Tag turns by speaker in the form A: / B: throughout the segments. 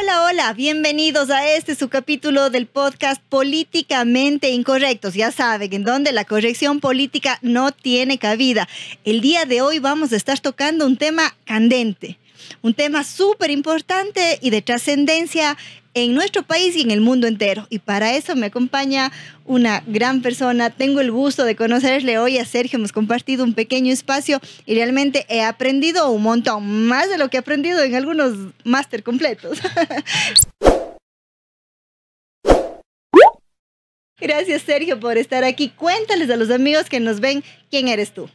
A: Hola, hola, bienvenidos a este su capítulo del podcast Políticamente Incorrectos. Ya saben, en donde la corrección política no tiene cabida. El día de hoy vamos a estar tocando un tema candente, un tema súper importante y de trascendencia en nuestro país y en el mundo entero. Y para eso me acompaña una gran persona. Tengo el gusto de conocerle hoy a Sergio. Hemos compartido un pequeño espacio y realmente he aprendido un montón, más de lo que he aprendido en algunos máster completos. Gracias Sergio por estar aquí. Cuéntales a los amigos que nos ven quién eres tú.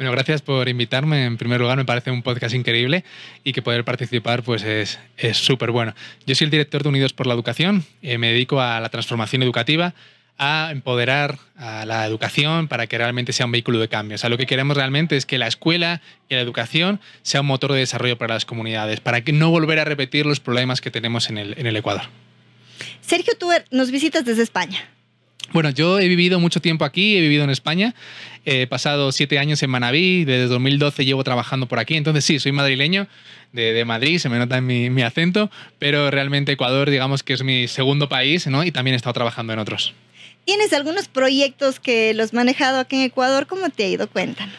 B: Bueno, gracias por invitarme. En primer lugar, me parece un podcast increíble y que poder participar pues es súper bueno. Yo soy el director de Unidos por la Educación. Eh, me dedico a la transformación educativa, a empoderar a la educación para que realmente sea un vehículo de cambio. O sea, lo que queremos realmente es que la escuela y la educación sea un motor de desarrollo para las comunidades, para que no volver a repetir los problemas que tenemos en el, en el Ecuador.
A: Sergio, tú nos visitas desde España.
B: Bueno, yo he vivido mucho tiempo aquí, he vivido en España, he pasado siete años en Manabí, desde 2012 llevo trabajando por aquí, entonces sí, soy madrileño de, Madrid, se me nota en mi, acento, pero realmente Ecuador digamos que es mi segundo país ¿no? y también he estado trabajando en otros.
A: ¿Tienes algunos proyectos que los manejado aquí en Ecuador? ¿Cómo te ha ido? Cuéntanos.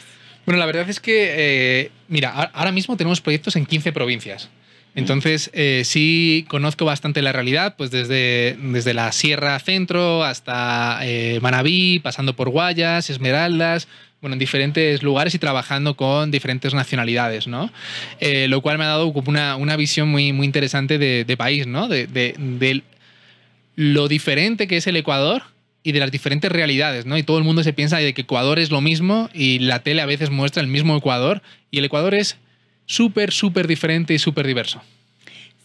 B: Bueno, la verdad es que, eh, mira, ahora mismo tenemos proyectos en 15 provincias. Entonces, eh, sí conozco bastante la realidad, pues desde, desde la Sierra Centro hasta eh, Manabí, pasando por Guayas, Esmeraldas, bueno, en diferentes lugares y trabajando con diferentes nacionalidades, ¿no? Eh, lo cual me ha dado una, visión muy, muy interesante de, país, ¿no? De, lo diferente que es el Ecuador y de las diferentes realidades, ¿no? Y todo el mundo se piensa de que Ecuador es lo mismo y la tele a veces muestra el mismo Ecuador y el Ecuador es súper, súper diferente y súper diverso.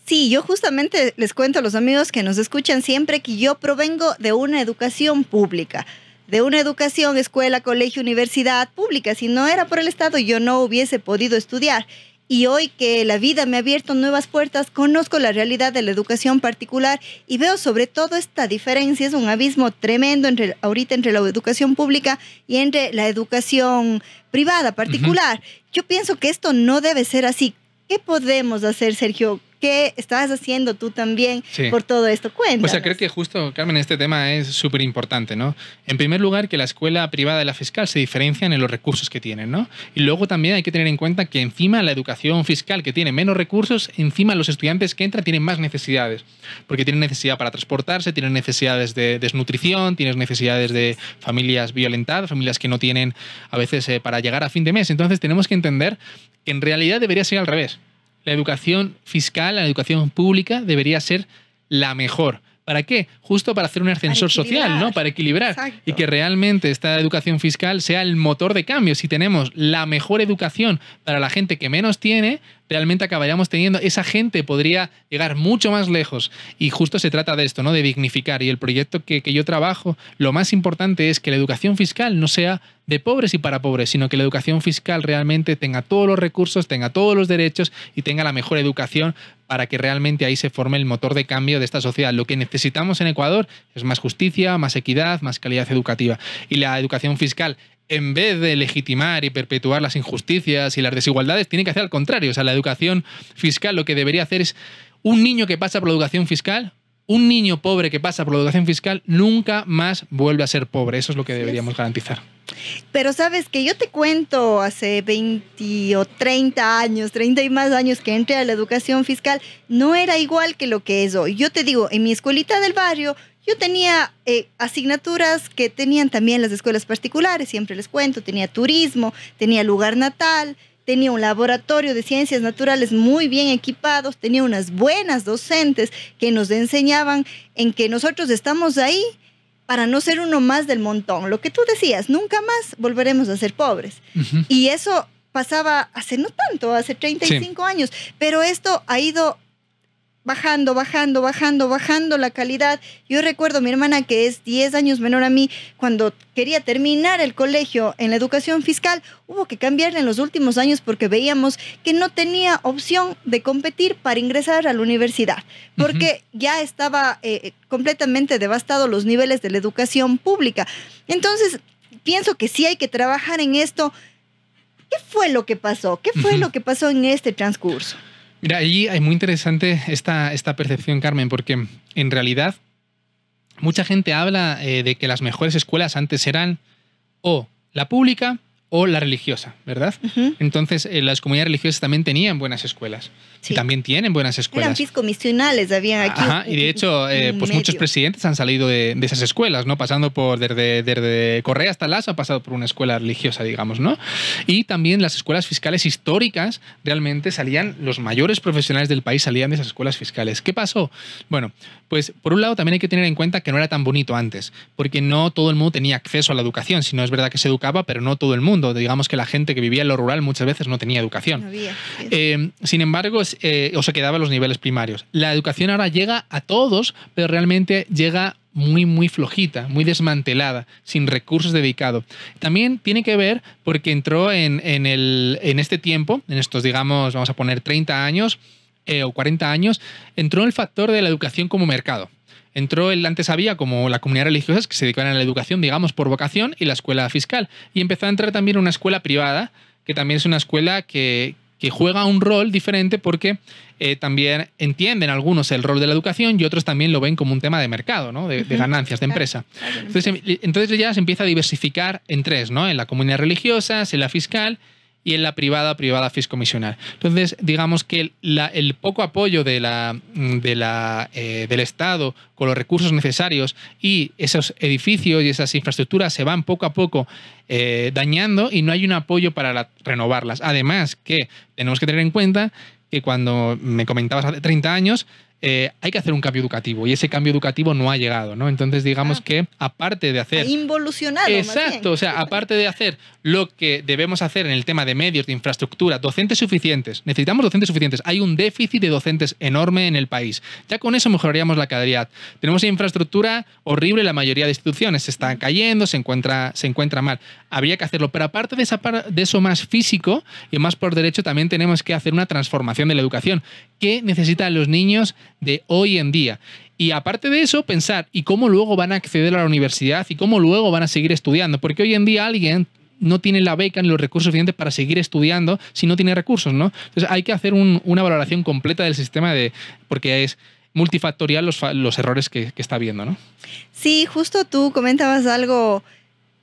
A: Sí, yo justamente les cuento a los amigos que nos escuchan siempre que yo provengo de una educación pública, de una educación, escuela, colegio, universidad pública. Si no era por el Estado, yo no hubiese podido estudiar. Y hoy que la vida me ha abierto nuevas puertas, conozco la realidad de la educación particular y veo sobre todo esta diferencia, es un abismo tremendo entre ahorita entre la educación pública y entre la educación privada particular. Yo pienso que esto no debe ser así. ¿Qué podemos hacer, Sergio? qué estabas haciendo tú también por todo esto. Cuéntanos. O sea,
B: creo que justo, Carmen, este tema es súper importante, ¿no? En primer lugar, que la escuela privada y la fiscal se diferencian en los recursos que tienen, ¿no? Y luego también hay que tener en cuenta que encima la educación fiscal, que tiene menos recursos, encima los estudiantes que entran tienen más necesidades, porque tienen necesidad para transportarse, tienen necesidades de desnutrición, tienen necesidades de familias violentadas, familias que no tienen a veces eh, para llegar a fin de mes. Entonces tenemos que entender que en realidad debería ser al revés la educación fiscal, la educación pública debería ser la mejor. ¿Para qué? Justo para hacer un ascensor social, ¿no? Para equilibrar. Y que realmente esta educación fiscal sea el motor de cambio. Si tenemos la mejor educación para la gente que menos tiene, realmente acabaríamos teniendo. Esa gente podría llegar mucho más lejos. Y justo se trata de esto, ¿no? De dignificar. Y el proyecto que, que yo trabajo, lo más importante es que la educación fiscal no sea de pobres y para pobres, sino que la educación fiscal realmente tenga todos los recursos, tenga todos los derechos y tenga la mejor educación para que realmente ahí se forme el motor de cambio de esta sociedad. Lo que necesitamos en Ecuador es más justicia, más equidad, más calidad educativa. Y la educación fiscal en vez de legitimar y perpetuar las injusticias y las desigualdades, tiene que hacer al contrario. O sea, la educación fiscal lo que debería hacer es un niño que pasa por la educación fiscal, un niño pobre que pasa por la educación fiscal, nunca más vuelve a ser pobre. Eso es lo que deberíamos garantizar.
A: Pero sabes que yo te cuento hace 20 o 30 años, 30 y más años que entré a la educación fiscal, no era igual que lo que es hoy. Yo te digo, en mi escuelita del barrio yo tenía eh, asignaturas que tenían también las escuelas particulares, siempre les cuento, tenía turismo, tenía lugar natal, tenía un laboratorio de ciencias naturales muy bien equipados, tenía unas buenas docentes que nos enseñaban en que nosotros estamos ahí para no ser uno más del montón. Lo que tú decías, nunca más volveremos a ser pobres. Y eso pasaba hace no tanto, hace 35 años, pero esto ha ido bajando, bajando, bajando, bajando la calidad. Yo recuerdo a mi hermana que es 10 años menor a mí, cuando quería terminar el colegio en la educación fiscal, hubo que cambiarle en los últimos años porque veíamos que no tenía opción de competir para ingresar a la universidad, porque ya estaba eh, eh, completamente devastado los niveles de la educación pública. Entonces, pienso que sí hay que trabajar en esto. ¿Qué fue lo que pasó? ¿Qué fue lo que pasó en este transcurso?
B: Mira, allí es muy interesante esta, esta percepción, Carmen, porque en realidad mucha gente habla eh, de que las mejores escuelas antes eran o la pública o la religiosa, ¿verdad? Entonces, eh, las comunidades religiosas también tenían buenas escuelas. Y también tienen buenas escuelas. Eran
A: fiscomisionales, había aquí. y
B: de hecho, eh, pues muchos presidentes han salido de, esas escuelas, ¿no? Pasando por, desde, desde Correa hasta Lazo, ha pasado por una escuela religiosa, digamos, ¿no? Y también las escuelas fiscales históricas, realmente salían, los mayores profesionales del país salían de esas escuelas fiscales. ¿Qué pasó? Bueno, pues por un lado también hay que tener en cuenta que no era tan bonito antes, porque no todo el mundo tenía acceso a la educación, si no es verdad que se educaba, pero no todo el mundo. Digamos que la gente que vivía en lo rural muchas veces no tenía educación. Eh, sin embargo, eh, o se quedaba en los niveles primarios. La educación ahora llega a todos, pero realmente llega muy, muy flojita, muy desmantelada, sin recursos dedicados. También tiene que ver porque entró en, el, en este tiempo, en estos, digamos, vamos a poner 30 años eh, o 40 años, entró el factor de la educación como mercado. Entró, el antes había como la comunidad religiosa que se dedicaban a la educación, digamos, por vocación y la escuela fiscal. Y empezó a entrar también una escuela privada, que también es una escuela que, juega un rol diferente porque eh, también entienden algunos el rol de la educación y otros también lo ven como un tema de mercado, ¿no? de, ganancias, de empresa. Entonces, em, entonces ya se empieza a diversificar en tres, ¿no? en la comunidad religiosa, en la fiscal y en la privada, privada fiscomisional. Entonces, digamos que el poco apoyo mm, eh, del Estado con los recursos necesarios y esos edificios y esas infraestructuras se van poco a poco eh, dañando y no hay un apoyo para renovarlas. Además, que tenemos que tener en cuenta que cuando me comentabas hace 30 años, eh, hay que hacer un cambio educativo y ese cambio educativo no ha llegado, ¿no? Entonces, digamos ah. que aparte de hacer... Ha
A: involucionado. Exacto,
B: o sea, aparte de hacer lo que debemos hacer en el tema de medios, de infraestructura, docentes suficientes, necesitamos docentes suficientes, hay un déficit de docentes enorme en el país, ya con eso mejoraríamos la calidad. Tenemos infraestructura horrible, la mayoría de instituciones se están cayendo, se encuentra, se encuentra mal, habría que hacerlo, pero aparte de, de eso más físico y más por derecho, también tenemos que hacer una transformación de la educación. ¿Qué necesitan los niños de hoy en día. Y aparte de eso, pensar, ¿y cómo luego van a acceder a la universidad? ¿Y cómo luego van a seguir estudiando? Porque hoy en día alguien no tiene la beca ni los recursos suficientes para seguir estudiando si no tiene recursos, ¿no? Entonces hay que hacer una valoración completa del sistema de, porque es multifactorial los, errores que, está viendo, ¿no?
A: Sí, justo tú comentabas algo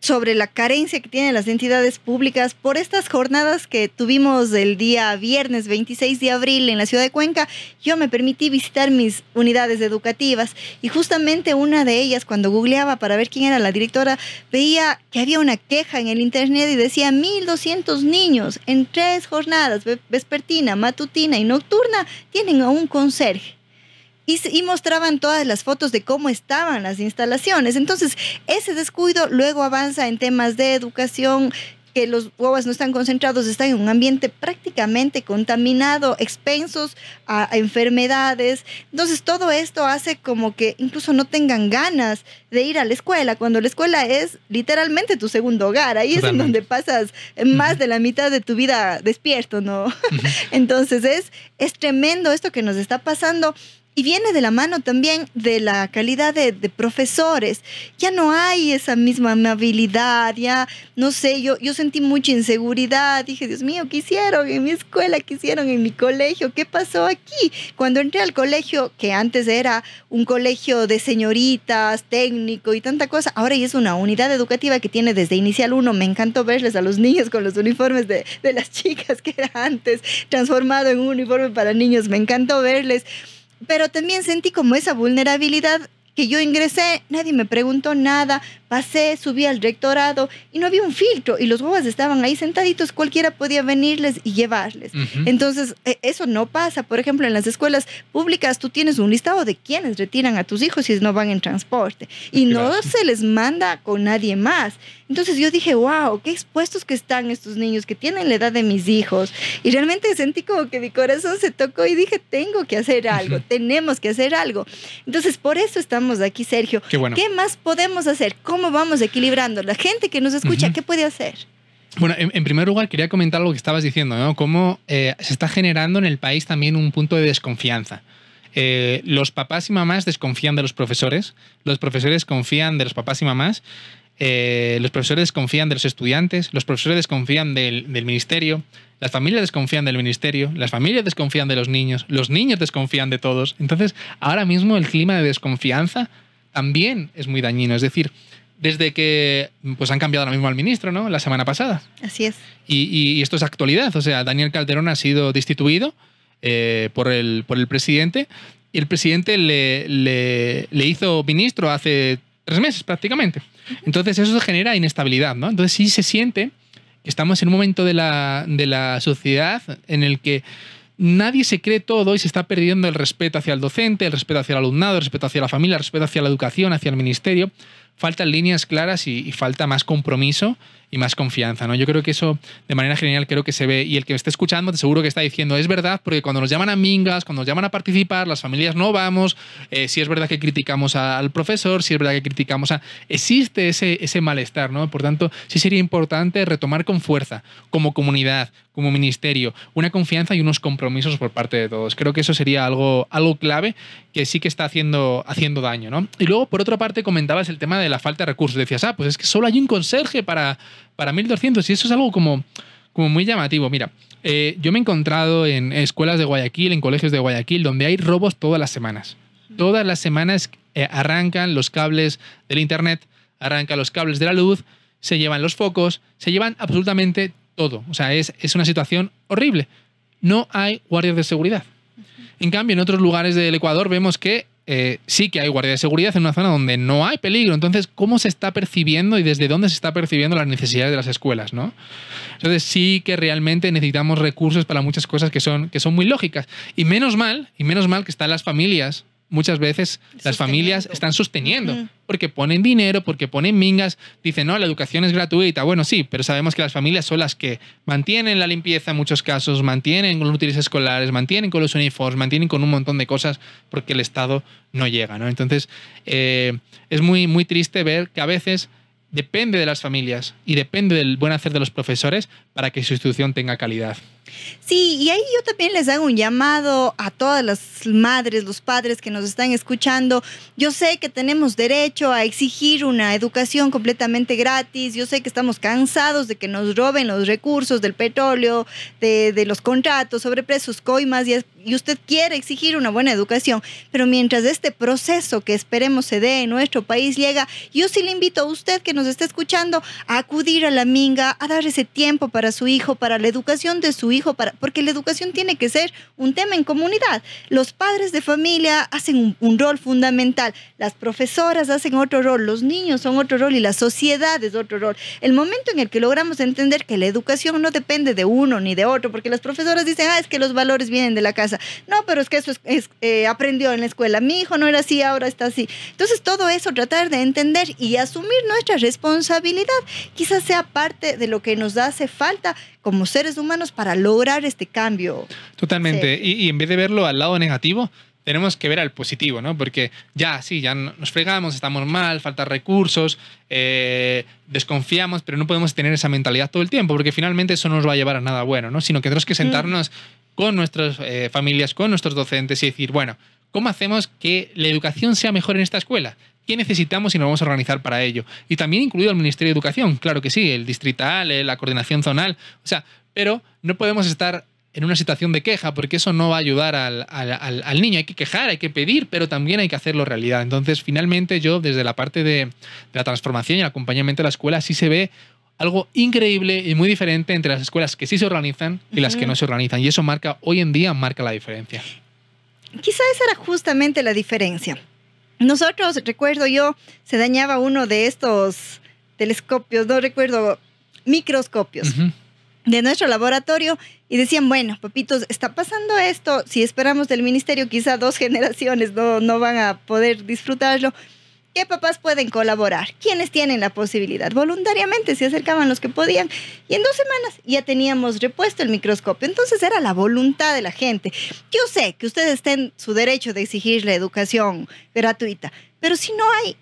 A: sobre la carencia que tienen las entidades públicas por estas jornadas que tuvimos el día viernes 26 de abril en la ciudad de Cuenca, yo me permití visitar mis unidades educativas y justamente una de ellas, cuando googleaba para ver quién era la directora, veía que había una queja en el internet y decía 1.200 niños en tres jornadas, vespertina, matutina y nocturna, tienen a un conserje. Y, mostraban todas las fotos de cómo estaban las instalaciones. Entonces, ese descuido luego avanza en temas de educación que los huevos no están concentrados, están en un ambiente prácticamente contaminado, expensos a, enfermedades. Entonces todo esto hace como que incluso no tengan ganas de ir a la escuela, cuando la escuela es literalmente tu segundo hogar, ahí es en donde pasas más de la mitad de tu vida despierto, ¿no? Entonces es, es tremendo esto que nos está pasando y viene de la mano también de la calidad de, profesores. Ya no hay esa misma amabilidad, ya no sé, yo, yo sentí mucha inseguridad. Dije, Dios mío, ¿qué hicieron en mi escuela? ¿Qué hicieron en mi colegio? ¿Qué pasó aquí? Cuando entré al colegio, que antes era un colegio de señoritas, técnico y tanta cosa, ahora ya es una unidad educativa que tiene desde inicial uno. Me encantó verles a los niños con los uniformes de, de las chicas que era antes, transformado en un uniforme para niños. Me encantó verles pero también sentí como esa vulnerabilidad que yo ingresé, nadie me preguntó nada, pasé, subí al rectorado y no había un filtro y los huevos estaban ahí sentaditos, cualquiera podía venirles y llevarles. Entonces, e, eso no pasa. Por ejemplo, en las escuelas públicas tú tienes un listado de quienes retiran a tus hijos si no van en transporte y no se les manda con nadie más. Entonces yo dije, wow, qué expuestos que están estos niños que tienen la edad de mis hijos. Y realmente sentí como que mi corazón se tocó y dije, tengo que hacer algo, tenemos que hacer algo. Entonces, por eso estamos estamos aquí, Sergio. Qué, más podemos hacer? ¿Cómo vamos equilibrando? La gente que nos escucha, ¿qué puede hacer?
B: Bueno, en, primer lugar quería comentar lo que estabas diciendo, ¿no? Cómo eh, se está generando en el país también un punto de desconfianza. Eh, los papás y mamás desconfían de los profesores, los profesores confían de los papás y mamás, eh, los profesores confían de los estudiantes, los profesores desconfían del ministerio, las familias desconfían del ministerio, las familias desconfían de los niños, los niños desconfían de todos. Entonces, ahora mismo el clima de desconfianza también es muy dañino. Es decir, desde que pues han cambiado ahora mismo al ministro, ¿no? La semana pasada. Así es. Y, esto es actualidad. O sea, Daniel Calderón ha sido destituido eh, por, el, por el presidente y el presidente le, le hizo ministro hace tres meses prácticamente. Entonces eso genera inestabilidad, ¿no? Entonces sí se siente estamos en un momento de la, de la sociedad en el que nadie se cree todo y se está perdiendo el respeto hacia el docente, el respeto hacia el alumnado, el respeto hacia la familia, el respeto hacia la educación, hacia el ministerio faltan líneas claras y, falta más compromiso y más confianza, ¿no? Yo creo que eso de manera general creo que se ve y el que me esté escuchando seguro que está diciendo es verdad porque cuando nos llaman a mingas, cuando nos llaman a participar, las familias no vamos, eh, si es verdad que criticamos al profesor, si es verdad que criticamos a... Existe ese, ese malestar, ¿no? Por tanto, sí sería importante retomar con fuerza, como comunidad, como ministerio, una confianza y unos compromisos por parte de todos. Creo que eso sería algo, algo clave que sí que está haciendo, haciendo daño, ¿no? Y luego, por otra parte, comentabas el tema de la falta de recursos. Decías, ah, pues es que solo hay un conserje para, para 1200 y eso es algo como, como muy llamativo. Mira, eh, yo me he encontrado en escuelas de Guayaquil, en colegios de Guayaquil, donde hay robos todas las semanas. Todas las semanas eh, arrancan los cables del Internet, arrancan los cables de la luz, se llevan los focos, se llevan absolutamente todo. O sea, es una situación horrible. No hay guardias de seguridad. En cambio, en otros lugares del Ecuador vemos que eh, sí que hay guardia de seguridad en una zona donde no hay peligro. Entonces, ¿cómo se está percibiendo y desde dónde se está percibiendo las necesidades de las escuelas? ¿no? Entonces, sí que realmente necesitamos recursos para muchas cosas que son, que son muy lógicas. Y menos mal, y menos mal que están las familias muchas veces las familias están sosteniendo, porque ponen dinero, porque ponen mingas, dicen, no, la educación es gratuita. Bueno, sí, pero sabemos que las familias son las que mantienen la limpieza en muchos casos, mantienen con los útiles escolares, mantienen con los uniformes, mantienen con un montón de cosas, porque el Estado no llega, ¿no? Entonces, eh, es muy, muy triste ver que a veces depende de las familias y depende del buen hacer de los profesores para que su institución tenga calidad.
A: Sí, y ahí yo también les hago un llamado a todas las madres, los padres que nos están escuchando. Yo sé que tenemos derecho a exigir una educación completamente gratis. Yo sé que estamos cansados de que nos roben los recursos del petróleo, de, los contratos, sobreprecios, coimas, y, y usted quiere exigir una buena educación. Pero mientras este proceso que esperemos se dé en nuestro país llega, yo sí le invito a usted que nos está escuchando a acudir a la minga, a dar ese tiempo para su hijo, para la educación de su hijo porque la educación tiene que ser un tema en comunidad. Los padres de familia hacen un, rol fundamental, las profesoras hacen otro rol, los niños son otro rol y la sociedad es otro rol. El momento en el que logramos entender que la educación no depende de uno ni de otro, porque las profesoras dicen, ah, es que los valores vienen de la casa. No, pero es que eso eh, aprendió en la escuela. Mi hijo no era así, ahora está así. Entonces, todo eso, tratar de entender y asumir nuestra responsabilidad, quizás sea parte de lo que nos hace falta como seres humanos para lograr este cambio.
B: Totalmente. Y, en vez de verlo al lado negativo, tenemos que ver al positivo, ¿no? Porque ya, sí, ya nos fregamos, estamos mal, faltan recursos, eh, desconfiamos, pero no podemos tener esa mentalidad todo el tiempo, porque finalmente eso no nos va a llevar a nada bueno, ¿no? Sino que tenemos que mm. sentarnos con nuestras eh, familias, con nuestros docentes y decir, bueno, ¿cómo hacemos que la educación sea mejor en esta escuela? qué necesitamos y nos vamos a organizar para ello. Y también incluido el Ministerio de Educación, claro que sí, el distrital, eh, la coordinación zonal, o sea, pero no podemos estar en una situación de queja, porque eso no va a ayudar al, al, niño. Hay que quejar, hay que pedir, pero también hay que hacerlo realidad. Entonces, finalmente, yo desde la parte de, la transformación y el acompañamiento de la escuela, sí se ve algo increíble y muy diferente entre las escuelas que sí se organizan y las que no se organizan. Y eso marca, hoy en día, marca la diferencia.
A: Quizá esa era justamente la diferencia. Nosotros, recuerdo yo, se dañaba uno de estos telescopios, no recuerdo, microscopios. de nuestro laboratorio y decían, bueno, papitos, está pasando esto, si esperamos del ministerio, quizá dos generaciones no, no van a poder disfrutarlo, ¿Qué papás pueden colaborar? ¿Quiénes tienen la posibilidad? Voluntariamente se acercaban los que podían y en dos semanas ya teníamos repuesto el microscopio. Entonces era la voluntad de la gente. Yo sé que ustedes tienen su derecho de exigir la educación gratuita, pero si no hay,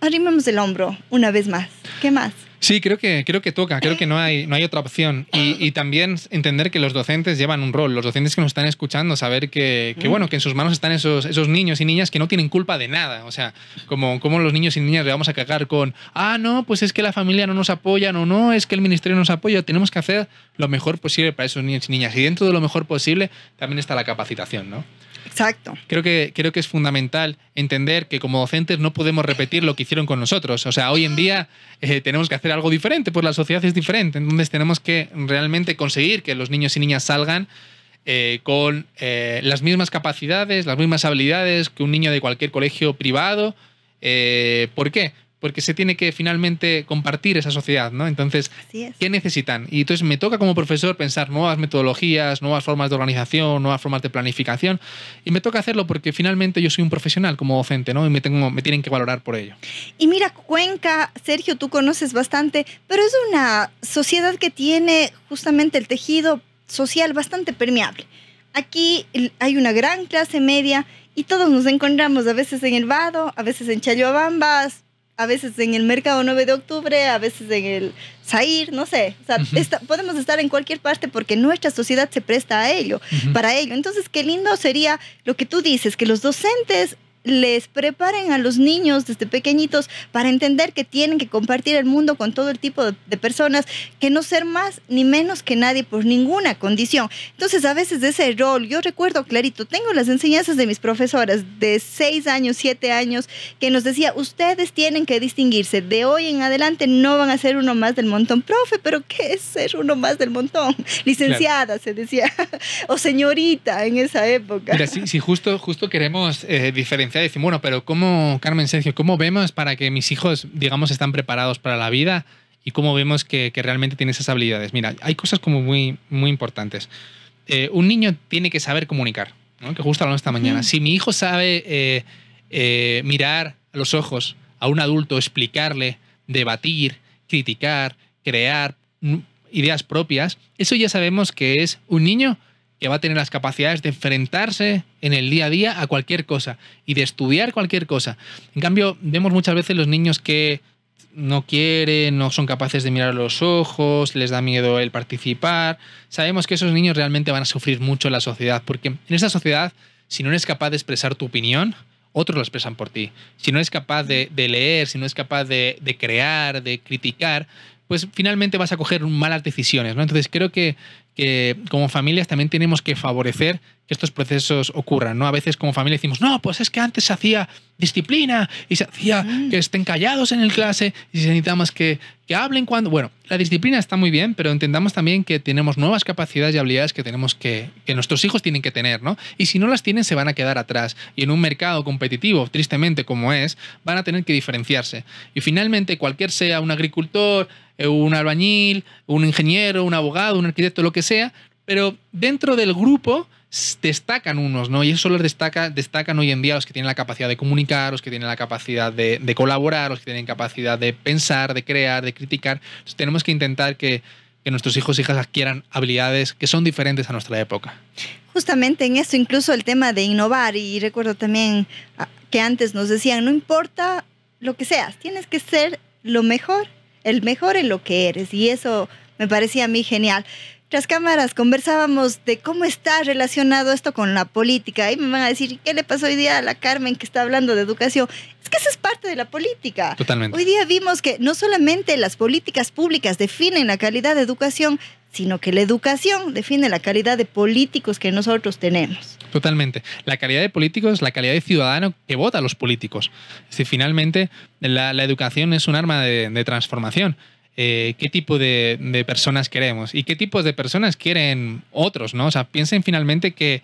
A: arrimemos el hombro una vez más. ¿Qué más?
B: Sí, creo que, creo que toca, creo que no hay, no hay otra opción. Y, también entender que los docentes llevan un rol, los docentes que nos están escuchando, saber que, que bueno, que en sus manos están esos, esos niños y niñas que no tienen culpa de nada. O sea, como, como los niños y niñas le vamos a cagar con, ah, no, pues es que la familia no nos apoya, no, no, es que el ministerio no nos apoya, tenemos que hacer lo mejor posible para esos niños y niñas. Y dentro de lo mejor posible también está la capacitación, ¿no? Exacto. Creo que, creo que es fundamental entender que como docentes no podemos repetir lo que hicieron con nosotros. O sea, hoy en día eh, tenemos que hacer algo diferente, pues la sociedad es diferente. Entonces tenemos que realmente conseguir que los niños y niñas salgan eh, con eh, las mismas capacidades, las mismas habilidades que un niño de cualquier colegio privado. ¿Por qué? porque se tiene que finalmente compartir esa sociedad, ¿no? Entonces, ¿qué necesitan? Y entonces me toca como profesor pensar nuevas metodologías, nuevas formas de organización, nuevas formas de planificación, y me toca hacerlo porque finalmente yo soy un profesional como docente, ¿no? Y me, tengo, me tienen que valorar por ello.
A: Y mira, Cuenca, Sergio, tú conoces bastante, pero es una sociedad que tiene justamente el tejido social bastante permeable. Aquí hay una gran clase media y todos nos encontramos a veces en El Vado, a veces en Chayoabambas, a veces en el mercado 9 de octubre, a veces en el sair no sé. podemos estar en cualquier parte porque nuestra sociedad se presta a ello, para ello. Entonces, qué lindo sería lo que tú dices, que los docentes les preparen a los niños desde pequeñitos para entender que tienen que compartir el mundo con todo el tipo de, personas, que no ser más ni menos que nadie por ninguna condición. Entonces, a veces de ese rol, yo recuerdo clarito, tengo las enseñanzas de mis profesoras de 6 años, 7 años, que nos decía, ustedes tienen que distinguirse, de hoy en adelante no van a ser uno más del montón. Profe, pero ¿qué es ser uno más del montón? Licenciada, se decía, o señorita en esa época. Mira,
B: si, justo, justo queremos diferenciar eh, bueno, pero ¿cómo, Carmen Sergio, cómo vemos para que mis hijos, digamos, están preparados para la vida y cómo vemos que, realmente tiene esas habilidades? Mira, hay cosas como muy, muy importantes. Eh, un niño tiene que saber comunicar, que justo hablamos esta mañana. Si mi hijo sabe eh, eh, mirar a los ojos a un adulto, explicarle, debatir, criticar, crear mm, ideas propias, eso ya sabemos que es un niño que va a tener las capacidades de enfrentarse en el día a día a cualquier cosa y de estudiar cualquier cosa. En cambio, vemos muchas veces los niños que no quieren, no son capaces de mirar a los ojos, les da miedo el participar. Sabemos que esos niños realmente van a sufrir mucho en la sociedad, porque en esa sociedad, si no eres capaz de expresar tu opinión, otros lo expresan por ti. Si no eres capaz de, leer, si no eres capaz de, crear, de criticar, pues finalmente vas a coger malas decisiones, ¿no? Entonces creo que que como familias también tenemos que favorecer que estos procesos ocurran, ¿no? A veces como familia decimos, no, pues es que antes se hacía disciplina y se hacía mm. que estén callados en el clase y se necesita más que, que hablen cuando... Bueno, la disciplina está muy bien, pero entendamos también que tenemos nuevas capacidades y habilidades que tenemos que, que nuestros hijos tienen que tener, ¿no? Y si no las tienen, se van a quedar atrás. Y en un mercado competitivo, tristemente como es, van a tener que diferenciarse. Y finalmente, cualquier sea un agricultor, eh, un albañil, un ingeniero, un abogado, un arquitecto, lo que sea, pero dentro del grupo destacan unos, ¿no? Y eso los destaca, destacan hoy en día los que tienen la capacidad de comunicar, los que tienen la capacidad de, colaborar, los que tienen capacidad de pensar, de crear, de criticar. tenemos que intentar que, nuestros hijos y e hijas adquieran habilidades que son diferentes a nuestra época.
A: Justamente en esto, incluso el tema de innovar, y recuerdo también ah, que antes nos decían, no importa lo que seas, tienes que ser lo mejor, el mejor en lo que eres, y eso me parecía a mí genial cámaras conversábamos de cómo está relacionado esto con la política. Y me van a decir, ¿qué le pasó hoy día a la Carmen que está hablando de educación? Es que eso es parte de la política. Totalmente. Hoy día vimos que no solamente las políticas públicas definen la calidad de educación, sino que la educación define la calidad de políticos que nosotros tenemos.
B: Totalmente. La calidad de políticos, la calidad de ciudadano que vota a los políticos. si finalmente la, educación es un arma de transformación. Eh, qué tipo de, personas queremos y qué tipos de personas quieren otros, ¿no? O sea, piensen finalmente que,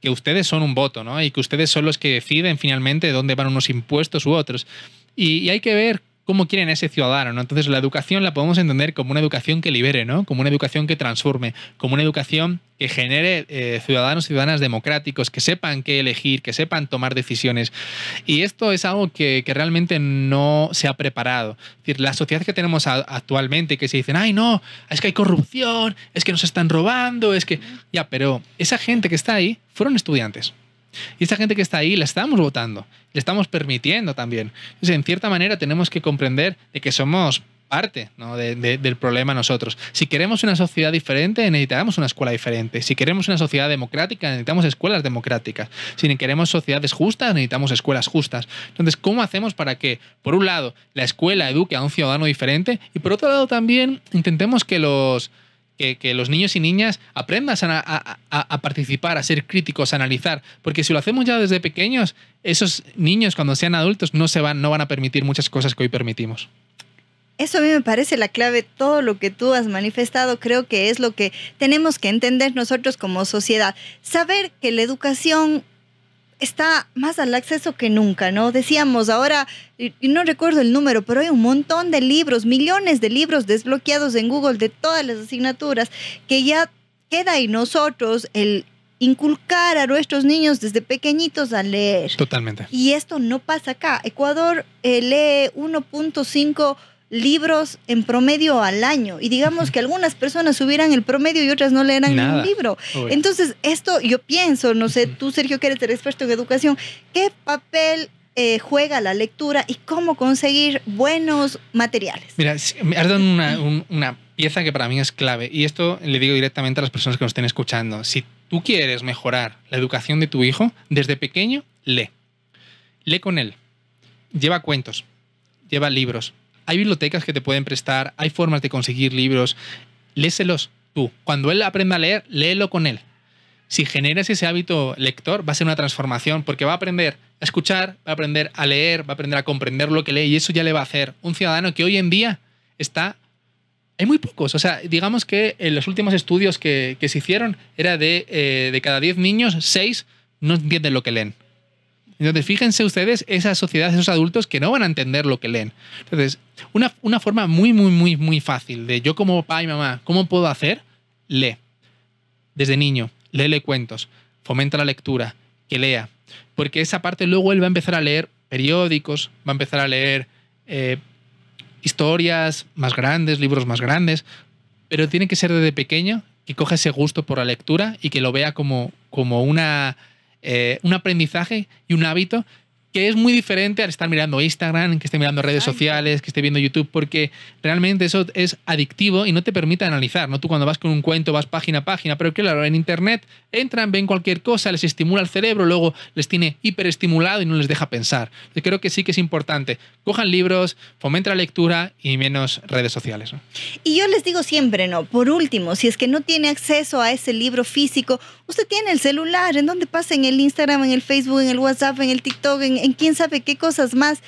B: que ustedes son un voto, ¿no? Y que ustedes son los que deciden finalmente dónde van unos impuestos u otros. y hay que ver cómo quieren ese ciudadano. Entonces la educación la podemos entender como una educación que libere, ¿no? como una educación que transforme, como una educación que genere eh, ciudadanos y ciudadanas democráticos, que sepan qué elegir, que sepan tomar decisiones. Y esto es algo que, realmente no se ha preparado. Es decir, la sociedad que tenemos actualmente, que se dicen, ay no, es que hay corrupción, es que nos están robando, es que... Ya, pero esa gente que está ahí fueron estudiantes y esa gente que está ahí la estamos votando, le estamos permitiendo también. en cierta manera tenemos que comprender de que somos parte del problema nosotros. Si queremos una sociedad diferente, necesitamos una escuela diferente. Si queremos una sociedad democrática, necesitamos escuelas democráticas. Si queremos sociedades justas, necesitamos escuelas justas. Entonces, ¿cómo hacemos para que, por un lado, la escuela eduque a un ciudadano diferente y por otro lado también intentemos que los que, los niños y niñas aprendan a, participar, a ser críticos, a analizar, porque si lo hacemos ya desde pequeños, esos niños cuando sean adultos no, se van, no van a permitir muchas cosas que hoy permitimos.
A: Eso a mí me parece la clave, todo lo que tú has manifestado creo que es lo que tenemos que entender nosotros como sociedad. Saber que la educación está más al acceso que nunca, ¿no? Decíamos ahora, y no recuerdo el número, pero hay un montón de libros, millones de libros desbloqueados en Google de todas las asignaturas, que ya queda en nosotros el inculcar a nuestros niños desde pequeñitos a leer. Totalmente. Y esto no pasa acá. Ecuador eh, lee 1.5 libros en promedio al año. Y digamos que algunas personas subieran el promedio y otras no leerán ningún un libro. Entonces, esto yo pienso, no sé, tú Sergio, que eres el experto en educación, ¿qué papel eh, juega la lectura y cómo conseguir buenos materiales?
B: Mira, has dado una, una pieza que para mí es clave. Y esto le digo directamente a las personas que nos estén escuchando. Si tú quieres mejorar la educación de tu hijo, desde pequeño, lee. Lee con él. Lleva cuentos. Lleva libros hay bibliotecas que te pueden prestar, hay formas de conseguir libros. Léselos tú. Cuando él aprenda a leer, léelo con él. Si generas ese hábito lector, va a ser una transformación porque va a aprender a escuchar, va a aprender a leer, va a aprender a comprender lo que lee y eso ya le va a hacer un ciudadano que hoy en día está... Hay muy pocos. O sea, digamos que en eh, los últimos estudios que, se hicieron era de, eh, de cada 10 niños, 6 no entienden lo que leen. Entonces, fíjense ustedes esa sociedad, esos adultos que no van a entender lo que leen. Entonces, una, forma muy, muy, muy, muy fácil de yo como papá y mamá, ¿cómo puedo hacer? Lee. Desde niño, léele cuentos, fomenta la lectura, que lea. Porque esa parte luego él va a empezar a leer periódicos, va a empezar a leer eh, historias más grandes, libros más grandes, pero tiene que ser desde pequeño que coja ese gusto por la lectura y que lo vea como, como una eh, un aprendizaje y un hábito que es muy diferente al estar mirando Instagram, que esté mirando redes sociales, que esté viendo YouTube, porque realmente eso es adictivo y no te permite analizar, ¿no? Tú cuando vas con un cuento vas página a página, pero claro, en Internet entran, ven cualquier cosa, les estimula el cerebro, luego les tiene hiperestimulado y no les deja pensar. Yo creo que sí que es importante. Cojan libros, fomenta la lectura y menos redes sociales.
A: Y yo les digo siempre, ¿no? Por último, si es que no tiene acceso a ese libro físico, usted tiene el celular, en donde pasa en el Instagram, en el Facebook, en el WhatsApp, en el TikTok, en en quién sabe qué cosas más.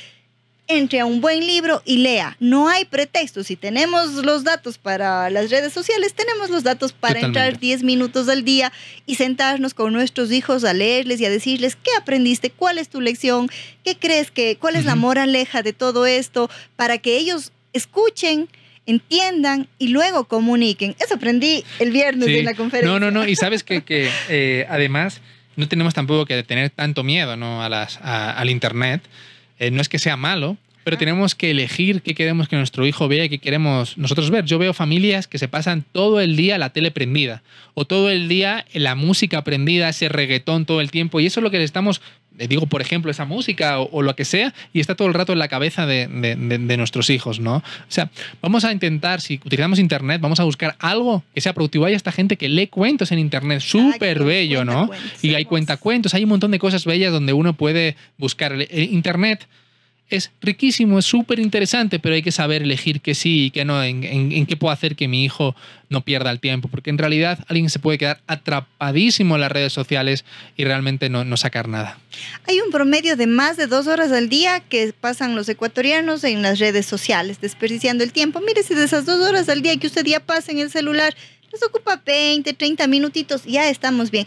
A: Entre a un buen libro y lea. No hay pretexto. Si tenemos los datos para las redes sociales, tenemos los datos para entrar 10 minutos al día y sentarnos con nuestros hijos a leerles y a decirles qué aprendiste, cuál es tu lección, qué crees que, cuál es la moraleja de todo esto, para que ellos escuchen, entiendan y luego comuniquen. Eso aprendí el viernes en la conferencia. No,
B: no, no. Y sabes que, que eh, además no tenemos tampoco que tener tanto miedo ¿no? a las, al Internet. Eh, no es que sea malo, pero tenemos que elegir qué queremos que nuestro hijo vea y qué queremos nosotros ver. Yo veo familias que se pasan todo el día la tele prendida o todo el día la música prendida, ese reggaetón todo el tiempo y eso es lo que le estamos, le eh, digo por ejemplo, esa música o, lo que sea y está todo el rato en la cabeza de, nuestros hijos, ¿no? O sea, vamos a intentar, si utilizamos internet, vamos a buscar algo que sea productivo. Hay esta gente que lee cuentos en internet, súper bello, ¿no? Y hay cuentacuentos, hay un montón de cosas bellas donde uno puede buscar. Eh, internet es riquísimo, es súper interesante, pero hay que saber elegir que sí y que no, en, qué puedo hacer que mi hijo no pierda el tiempo, porque en realidad alguien se puede quedar atrapadísimo en las redes sociales y realmente no, no sacar nada.
A: Hay un promedio de más de dos horas al día que pasan los ecuatorianos en las redes sociales, desperdiciando el tiempo. Mire, si de esas dos horas al día que usted ya pasa en el celular, nos ocupa 20, 30 minutitos, ya estamos bien.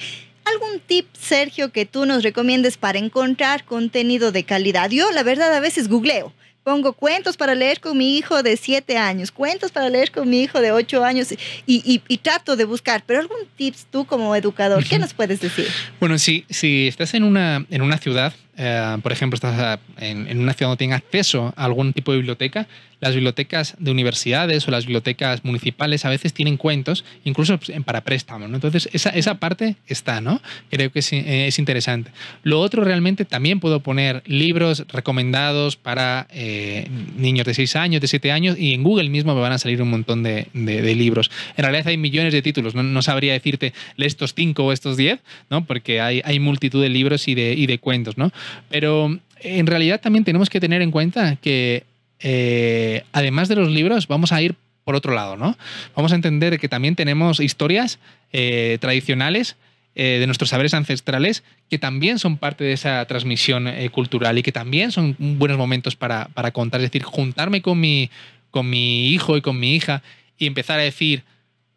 A: ¿Algún tip, Sergio, que tú nos recomiendes para encontrar contenido de calidad? Yo, la verdad, a veces googleo. Pongo cuentos para leer con mi hijo de 7 años, cuentos para leer con mi hijo de 8 años y, trato de buscar. Pero algún tips tú como educador, ¿qué nos puedes decir?
B: Bueno, si, si estás en una, en una ciudad eh, por ejemplo, estás eh, en, una ciudad donde tienes acceso a algún tipo de biblioteca, las bibliotecas de universidades o las bibliotecas municipales a veces tienen cuentos, incluso para préstamo Entonces, esa, esa, parte está, ¿no? Creo que eh, es, interesante. Lo otro, realmente, también puedo poner libros recomendados para niños de 6 años, de 7 años, y en Google mismo me van a salir un montón de, de, libros. En realidad hay millones de títulos, no, sabría decirte estos 5 o estos 10, ¿no? Porque hay, hay multitud de libros y de, y de cuentos, ¿no? Pero en realidad también tenemos que tener en cuenta que eh, además de los libros vamos a ir por otro lado, ¿no? Vamos a entender que también tenemos historias eh, tradicionales eh, de nuestros saberes ancestrales que también son parte de esa transmisión cultural y que también son buenos momentos para, para contar. Es decir, juntarme con mi, con mi hijo y con mi hija y empezar a decir,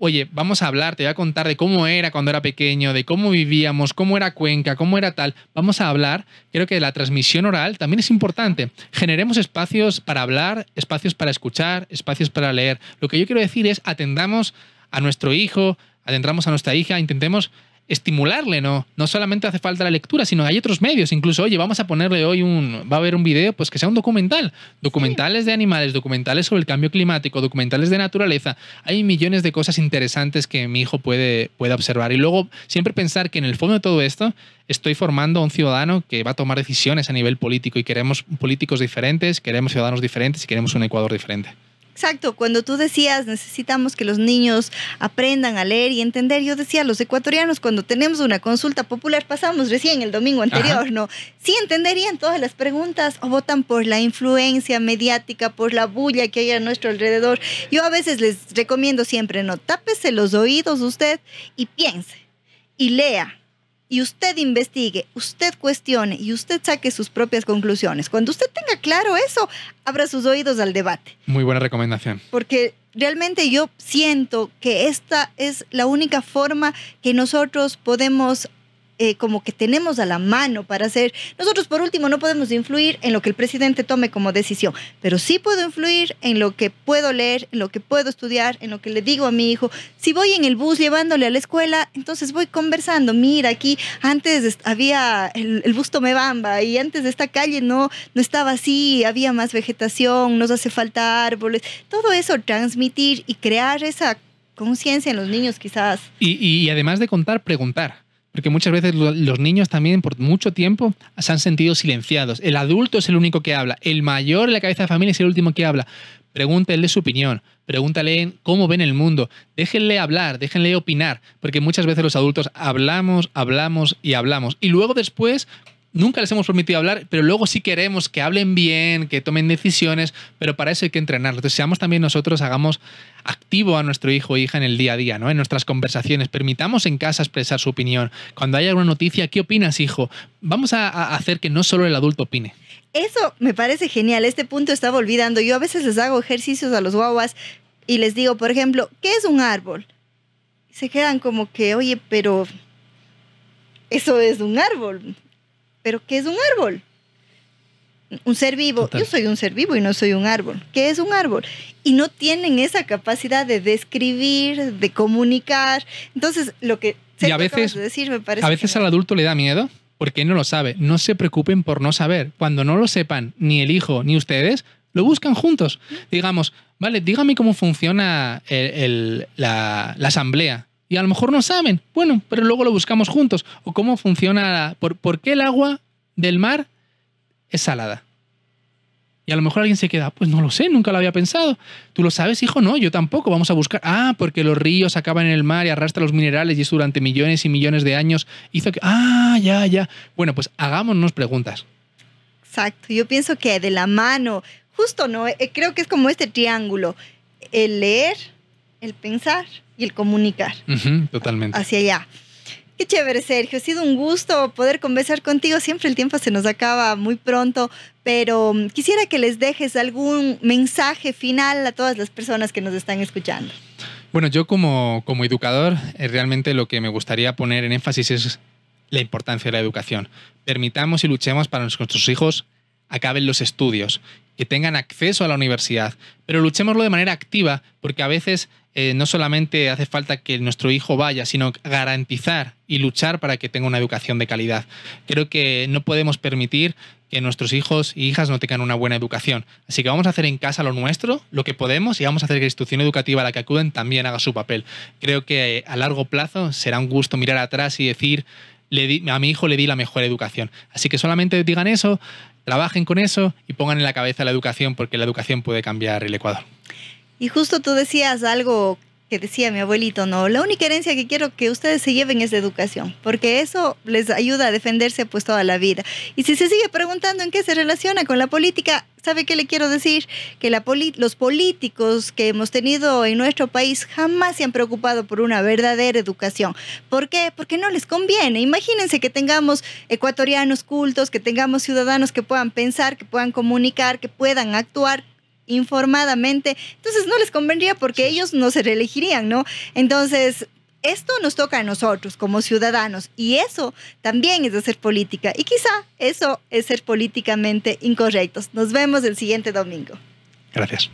B: oye, vamos a hablar, te voy a contar de cómo era cuando era pequeño, de cómo vivíamos, cómo era Cuenca, cómo era tal. Vamos a hablar. Creo que la transmisión oral también es importante. Generemos espacios para hablar, espacios para escuchar, espacios para leer. Lo que yo quiero decir es atendamos a nuestro hijo, atendamos a nuestra hija, intentemos estimularle, ¿no? No solamente hace falta la lectura, sino hay otros medios. Incluso, oye, vamos a ponerle hoy un. Va a haber un video, pues que sea un documental. Documentales de animales, documentales sobre el cambio climático, documentales de naturaleza. Hay millones de cosas interesantes que mi hijo puede, puede observar. Y luego, siempre pensar que en el fondo de todo esto, estoy formando a un ciudadano que va a tomar decisiones a nivel político y queremos políticos diferentes, queremos ciudadanos diferentes y queremos un Ecuador diferente.
A: Exacto, cuando tú decías necesitamos que los niños aprendan a leer y entender, yo decía, los ecuatorianos cuando tenemos una consulta popular, pasamos recién el domingo anterior, ¿no? Sí entenderían todas las preguntas o votan por la influencia mediática, por la bulla que hay a nuestro alrededor. Yo a veces les recomiendo siempre, no, tápese los oídos usted y piense y lea y usted investigue, usted cuestione y usted saque sus propias conclusiones. Cuando usted tenga claro eso, abra sus oídos al debate.
B: Muy buena recomendación.
A: Porque realmente yo siento que esta es la única forma que nosotros podemos eh, como que tenemos a la mano para hacer. Nosotros, por último, no podemos influir en lo que el presidente tome como decisión, pero sí puedo influir en lo que puedo leer, en lo que puedo estudiar, en lo que le digo a mi hijo. Si voy en el bus llevándole a la escuela, entonces voy conversando. Mira, aquí antes había el, bus bus Tomebamba y antes de esta calle no, no estaba así, había más vegetación, nos hace falta árboles. Todo eso transmitir y crear esa conciencia en los niños quizás.
B: Y, y, además de contar, preguntar. Porque muchas veces los niños también por mucho tiempo se han sentido silenciados. El adulto es el único que habla. El mayor en la cabeza de familia es el último que habla. Pregúntenle su opinión, pregúntale cómo ven el mundo, déjenle hablar, déjenle opinar, porque muchas veces los adultos hablamos, hablamos y hablamos. Y luego después, nunca les hemos permitido hablar, pero luego sí queremos que hablen bien, que tomen decisiones, pero para eso hay que entrenarlos. Entonces, seamos también nosotros, hagamos activo a nuestro hijo o hija en el día a día, ¿no? En nuestras conversaciones. Permitamos en casa expresar su opinión. Cuando haya alguna noticia, ¿qué opinas, hijo? Vamos a, hacer que no solo el adulto opine.
A: Eso me parece genial. Este punto estaba olvidando. Yo a veces les hago ejercicios a los guaguas y les digo, por ejemplo, ¿qué es un árbol? Se quedan como que, oye, pero eso es un árbol. ¿Pero qué es un árbol? Un ser vivo. Yo soy un ser vivo y no soy un árbol. ¿Qué es un árbol? Y no tienen esa capacidad de describir, de comunicar. Entonces, lo que
B: se a veces, decir,
A: me parece a veces al
B: adulto le da miedo porque no lo sabe. No se preocupen por no saber. Cuando no lo sepan ni el hijo ni ustedes, lo buscan juntos. Digamos, vale, dígame cómo funciona la asamblea y a lo mejor no saben. Bueno, pero luego lo buscamos juntos. O cómo funciona, por, por, qué el agua del mar es salada. Y a lo mejor alguien se queda, ah, pues no lo sé, nunca lo había pensado. ¿Tú lo sabes, hijo? No, yo tampoco. Vamos a buscar. Ah, porque los ríos acaban en el mar y arrastran los minerales y eso durante millones y millones de años hizo que. Ah, ya, ya. Bueno, pues hagámonos preguntas.
A: Exacto. Yo pienso que de la mano, justo no, eh, creo que es como este triángulo: el leer, el pensar y el comunicar.
B: totalmente. Hacia
A: allá. Qué chévere, Sergio. Ha sido un gusto poder conversar contigo. Siempre el tiempo se nos acaba muy pronto, pero mm, quisiera que les dejes algún mensaje final a todas las personas que nos están escuchando.
B: Bueno, yo como, como educador, eh, realmente lo que me gustaría poner en énfasis es la importancia de la educación. Permitamos y luchemos para que nuestros hijos acaben los estudios que tengan acceso a la universidad. Pero luchémoslo de manera activa, porque a veces eh, no solamente hace falta que nuestro hijo vaya, sino garantizar y luchar para que tenga una educación de calidad. Creo que no podemos permitir que nuestros hijos y e hijas no tengan una buena educación. Así que vamos a hacer en casa lo nuestro, lo que podemos, y vamos a hacer que la institución educativa a la que acuden también haga su papel. Creo que eh, a largo plazo será un gusto mirar atrás y decir, a mi hijo le di la mejor educación. Así que solamente digan eso, trabajen con eso y pongan en la cabeza la educación porque la educación puede cambiar el Ecuador.
A: Y justo tú decías algo que decía mi abuelito, no, la única herencia que quiero que ustedes se lleven es de educación, porque eso les ayuda a defenderse pues toda la vida. Y si se sigue preguntando en qué se relaciona con la política, ¿sabe qué le quiero decir? Que la los políticos que hemos tenido en nuestro país jamás se han preocupado por una verdadera educación. ¿Por qué? Porque no les conviene. Imagínense que tengamos ecuatorianos cultos, que tengamos ciudadanos que puedan pensar, que puedan comunicar, que puedan actuar, informadamente. Entonces no les convendría porque ellos no se reelegirían, ¿no? Entonces, esto nos toca a nosotros como ciudadanos y eso también es hacer política y quizá eso es ser políticamente incorrectos. Nos vemos el siguiente domingo.
B: Gracias.